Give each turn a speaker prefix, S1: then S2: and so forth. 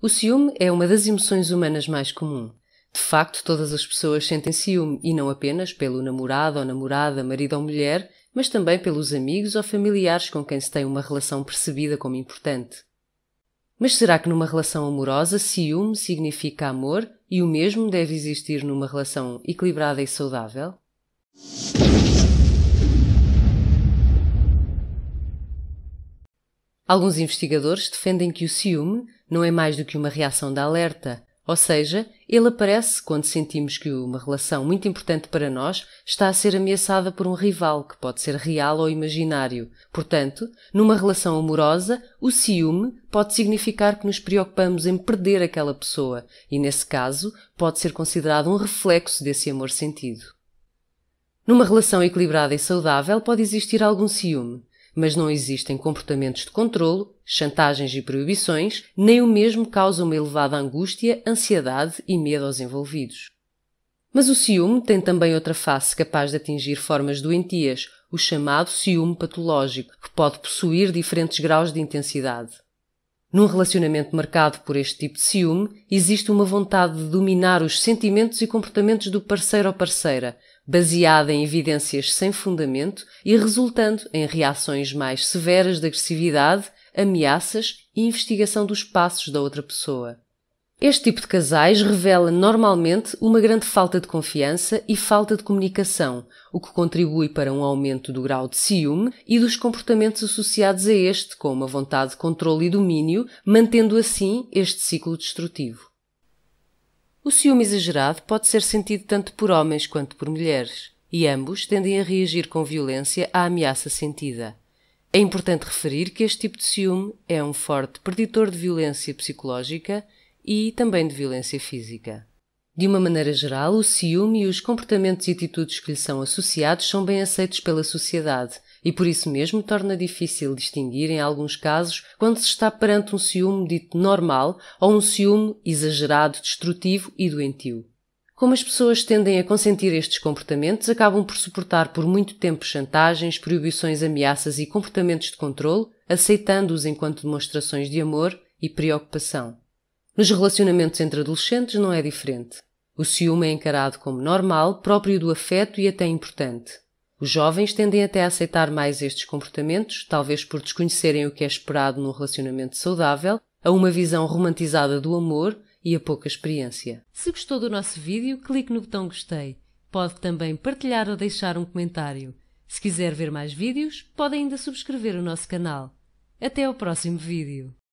S1: O ciúme é uma das emoções humanas mais comum. De facto, todas as pessoas sentem ciúme, e não apenas pelo namorado ou namorada, marido ou mulher, mas também pelos amigos ou familiares com quem se tem uma relação percebida como importante. Mas será que numa relação amorosa ciúme significa amor e o mesmo deve existir numa relação equilibrada e saudável? Alguns investigadores defendem que o ciúme não é mais do que uma reação de alerta, ou seja, ele aparece quando sentimos que uma relação muito importante para nós está a ser ameaçada por um rival que pode ser real ou imaginário. Portanto, numa relação amorosa, o ciúme pode significar que nos preocupamos em perder aquela pessoa e, nesse caso, pode ser considerado um reflexo desse amor sentido. Numa relação equilibrada e saudável pode existir algum ciúme, mas não existem comportamentos de controlo, chantagens e proibições, nem o mesmo causa uma elevada angústia, ansiedade e medo aos envolvidos. Mas o ciúme tem também outra face capaz de atingir formas doentias, o chamado ciúme patológico, que pode possuir diferentes graus de intensidade. Num relacionamento marcado por este tipo de ciúme, existe uma vontade de dominar os sentimentos e comportamentos do parceiro ou parceira, baseada em evidências sem fundamento e resultando em reações mais severas de agressividade, ameaças e investigação dos passos da outra pessoa. Este tipo de casais revela normalmente uma grande falta de confiança e falta de comunicação, o que contribui para um aumento do grau de ciúme e dos comportamentos associados a este, como a vontade de controle e domínio, mantendo assim este ciclo destrutivo. O ciúme exagerado pode ser sentido tanto por homens quanto por mulheres, e ambos tendem a reagir com violência à ameaça sentida. É importante referir que este tipo de ciúme é um forte preditor de violência psicológica e também de violência física. De uma maneira geral, o ciúme e os comportamentos e atitudes que lhe são associados são bem aceitos pela sociedade e por isso mesmo torna difícil distinguir, em alguns casos, quando se está perante um ciúme dito normal ou um ciúme exagerado, destrutivo e doentio. Como as pessoas tendem a consentir estes comportamentos, acabam por suportar por muito tempo chantagens, proibições, ameaças e comportamentos de controle, aceitando-os enquanto demonstrações de amor e preocupação. Nos relacionamentos entre adolescentes não é diferente. O ciúme é encarado como normal, próprio do afeto e até importante. Os jovens tendem até a aceitar mais estes comportamentos, talvez por desconhecerem o que é esperado num relacionamento saudável, a uma visão romantizada do amor e a pouca experiência. Se gostou do nosso vídeo, clique no botão gostei. Pode também partilhar ou deixar um comentário. Se quiser ver mais vídeos, pode ainda subscrever o nosso canal. Até ao próximo vídeo.